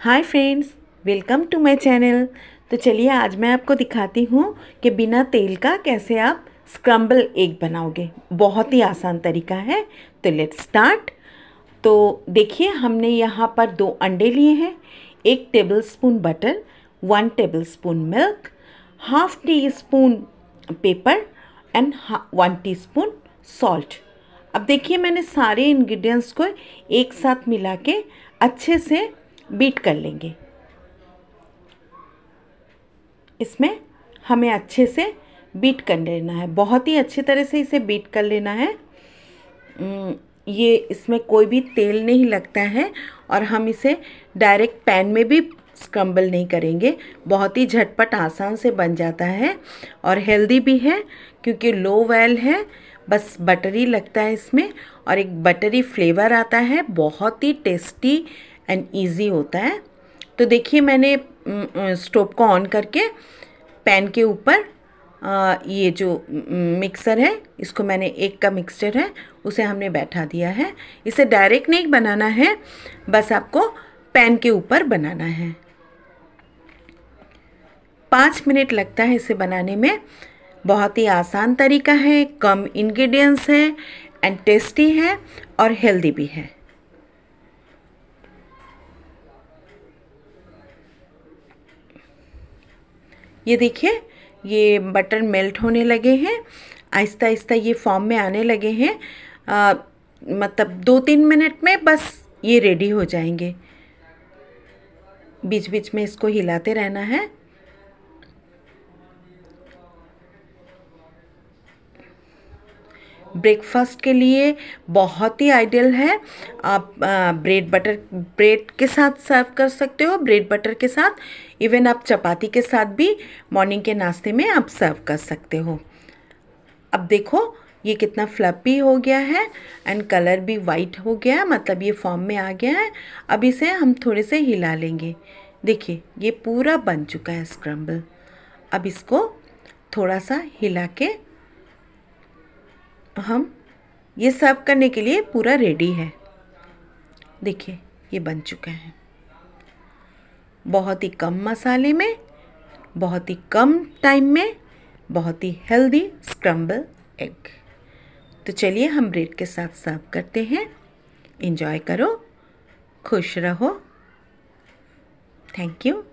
hi friends welcome to my channel तो चलिए आज मैं आपको दिखाती हूँ कि बिना तेल का कैसे आप स्क्रम्बल एग बनाओगे बहुत ही आसान तरीका है तो लेट्स स्टार्ट तो देखिए हमने यहाँ पर दो अंडे लिए हैं एक tablespoon butter one tablespoon milk half teaspoon pepper and one teaspoon salt अब देखिए मैंने सारे इन्ग्रीडियंट्स को एक साथ मिला के अच्छे से बीट कर लेंगे इसमें हमें अच्छे से बीट कर लेना है बहुत ही अच्छी तरह से इसे बीट कर लेना है ये इसमें कोई भी तेल नहीं लगता है और हम इसे डायरेक्ट पैन में भी स्क्रम्बल नहीं करेंगे बहुत ही झटपट आसान से बन जाता है और हेल्दी भी है क्योंकि लो वेल है बस बटरी लगता है इसमें और एक बटरी फ्लेवर आता है बहुत ही टेस्टी एंड ईजी होता है तो देखिए मैंने स्टोव को ऑन करके पैन के ऊपर ये जो मिक्सर है इसको मैंने एक का मिक्सचर है उसे हमने बैठा दिया है इसे डायरेक्ट नहीं बनाना है बस आपको पैन के ऊपर बनाना है पाँच मिनट लगता है इसे बनाने में बहुत ही आसान तरीका है कम इंग्रेडिएंट्स है एंड टेस्टी है और हेल्दी भी है ये देखिए ये बटर मेल्ट होने लगे हैं आहिस्ता आहिस्ता ये फॉर्म में आने लगे हैं आ, मतलब दो तीन मिनट में बस ये रेडी हो जाएंगे बीच बीच में इसको हिलाते रहना है ब्रेकफास्ट के लिए बहुत ही आइडियल है आप ब्रेड बटर ब्रेड के साथ सर्व कर सकते हो ब्रेड बटर के साथ इवन आप चपाती के साथ भी मॉर्निंग के नाश्ते में आप सर्व कर सकते हो अब देखो ये कितना फ्लपी हो गया है एंड कलर भी वाइट हो गया है मतलब ये फॉर्म में आ गया है अब इसे हम थोड़े से हिला लेंगे देखिए ये पूरा बन चुका है स्क्रम्बल अब इसको थोड़ा सा हिला के हम ये सर्व करने के लिए पूरा रेडी है देखिए ये बन चुका है बहुत ही कम मसाले में बहुत ही कम टाइम में बहुत ही हेल्दी स्क्रम्बल एग तो चलिए हम ब्रेड के साथ सर्व करते हैं इन्जॉय करो खुश रहो थैंक यू